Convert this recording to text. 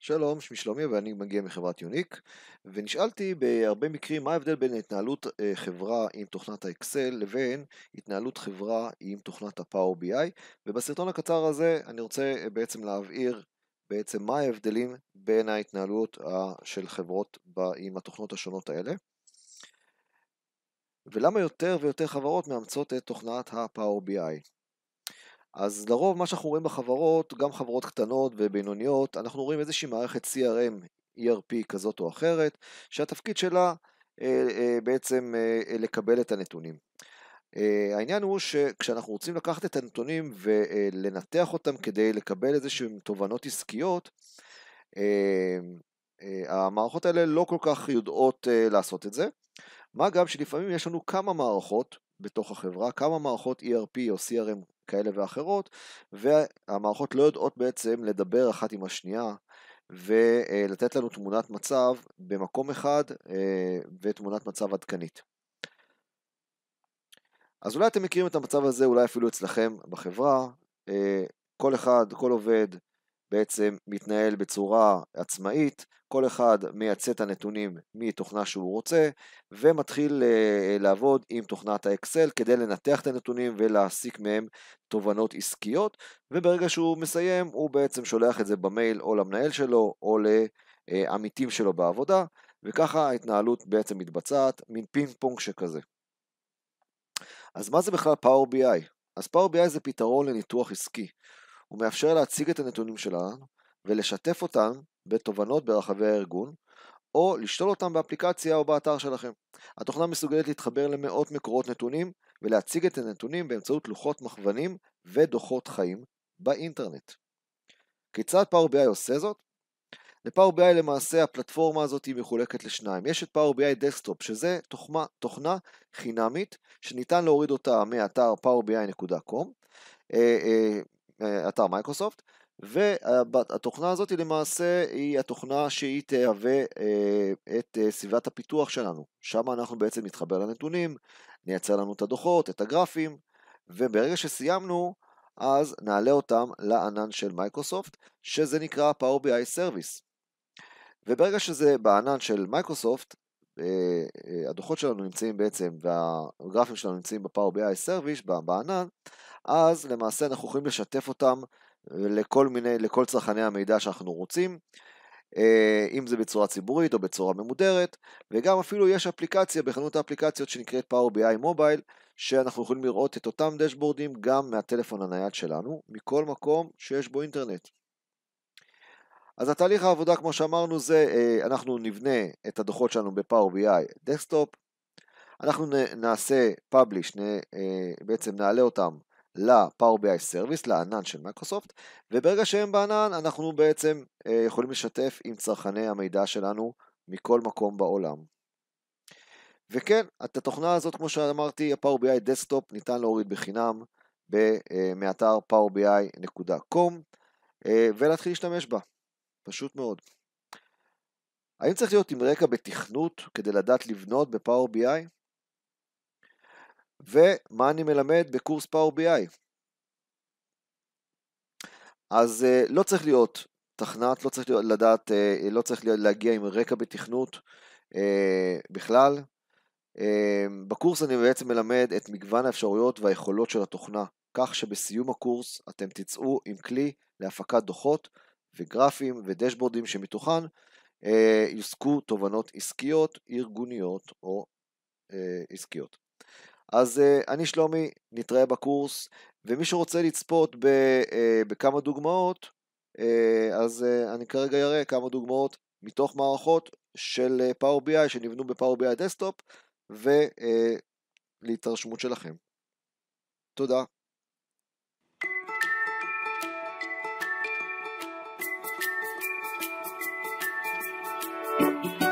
שלום, שמי שלומי ואני מגיע מחברת יוניק ונשאלתי בהרבה מקרים מה ההבדל בין התנהלות אה, חברה עם תוכנת האקסל לבין התנהלות חברה עם תוכנת ה-Power BI ובסרטון הקצר הזה אני רוצה אה, בעצם להבהיר בעצם מה ההבדלים בין ההתנהלות אה, של חברות עם התוכנות השונות האלה ולמה יותר ויותר חברות מאמצות את תוכנת ה-Power BI אז לרוב מה שאנחנו רואים בחברות, גם חברות קטנות ובינוניות, אנחנו רואים איזושהי מערכת CRM, ERP כזאת או אחרת, שהתפקיד שלה אה, אה, בעצם אה, לקבל את הנתונים. העניין הוא שכשאנחנו רוצים לקחת את הנתונים ולנתח אותם כדי לקבל איזשהם תובנות עסקיות, המערכות האלה לא כל כך יודעות לעשות את זה. מה גם שלפעמים יש לנו כמה מערכות בתוך החברה, כמה מערכות ERP או CRM כאלה ואחרות, והמערכות לא יודעות בעצם לדבר אחת עם השנייה ולתת לנו תמונת מצב במקום אחד אה, ותמונת מצב עדכנית. אז אולי אתם מכירים את המצב הזה, אולי אפילו אצלכם בחברה, אה, כל אחד, כל עובד, בעצם מתנהל בצורה עצמאית, כל אחד מייצא את הנתונים מתוכנה שהוא רוצה ומתחיל אה, אה, לעבוד עם תוכנת האקסל כדי לנתח את הנתונים ולהסיק מהם תובנות עסקיות וברגע שהוא מסיים הוא בעצם שולח את זה במייל או למנהל שלו או לעמיתים אה, שלו בעבודה וככה ההתנהלות בעצם מתבצעת, מין פינג פונג שכזה. אז מה זה בכלל Power BI? אז Power BI זה פתרון לניתוח עסקי. ומאפשר להציג את הנתונים שלנו ולשתף אותם בתובנות ברחבי הארגון, או לשתול אותם באפליקציה או באתר שלכם. התוכנה מסוגלת להתחבר למאות מקורות נתונים ולהציג את הנתונים באמצעות לוחות מכוונים ודוחות חיים באינטרנט. כיצד Power BI עושה זאת? לפאור BI למעשה הפלטפורמה הזאת היא מחולקת לשניים. יש את Power BI Desktop שזה תוכמה, תוכנה חינמית שניתן להוריד אותה מאתר powerbi.com אתר מייקרוסופט והתוכנה הזאת למעשה היא התוכנה שהיא תהווה אה, את אה, סביבת הפיתוח שלנו. שם אנחנו בעצם נתחבר לנתונים, נייצר לנו את הדוחות, את הגרפים, וברגע שסיימנו, אז נעלה אותם לענן של מייקרוסופט, שזה נקרא Power BI Service. וברגע שזה בענן של מייקרוסופט, אה, הדוחות שלנו נמצאים בעצם, והגרפים שלנו נמצאים ב-Power BI Service, בענן, אז למעשה אנחנו יכולים לשתף אותם לכל מיני, לכל צרכני המידע שאנחנו רוצים, אה, אם זה בצורה ציבורית או בצורה ממודרת, וגם אפילו יש אפליקציה בחנות האפליקציות שנקראת Power BI Mobile, שאנחנו יכולים לראות את אותם דשבורדים גם מהטלפון הנייד שלנו, מכל מקום שיש בו אינטרנט. אז התהליך העבודה כמו שאמרנו זה, אה, אנחנו נבנה את הדוחות שלנו ב-Power BI דסקטופ, אנחנו נעשה publish, אה, בעצם נעלה אותם ל-Power BI Service, לענן של מייקרוסופט, וברגע שהם בענן אנחנו בעצם אה, יכולים לשתף עם צרכני המידע שלנו מכל מקום בעולם. וכן, את התוכנה הזאת, כמו שאמרתי, ה-Power BI Desktop, ניתן להוריד בחינם אה, מאתר powerbi.com אה, ולהתחיל להשתמש בה, פשוט מאוד. האם צריך להיות עם רקע בתכנות כדי לדעת לבנות ב-Power BI? ומה אני מלמד בקורס בי-איי. אז אה, לא צריך להיות תכנת, לא צריך להיות, לדעת, אה, לא צריך להיות, להגיע עם רקע בתכנות אה, בכלל. בקורס אני בעצם מלמד את מגוון האפשרויות והיכולות של התוכנה, כך שבסיום הקורס אתם תצאו עם כלי להפקת דוחות וגרפים ודשבורדים שמתוכן יוסקו תובנות עסקיות, ארגוניות או עסקיות. אז אה, אני שלומי, נתראה בקורס, ומי שרוצה לצפות ב, אה, בכמה דוגמאות, אה, אז אני כרגע אראה כמה דוגמאות מתוך מערכות של Power BI שנבנו ב-Power BI דסטופ, ולהתרשמות שלכם. תודה. thank you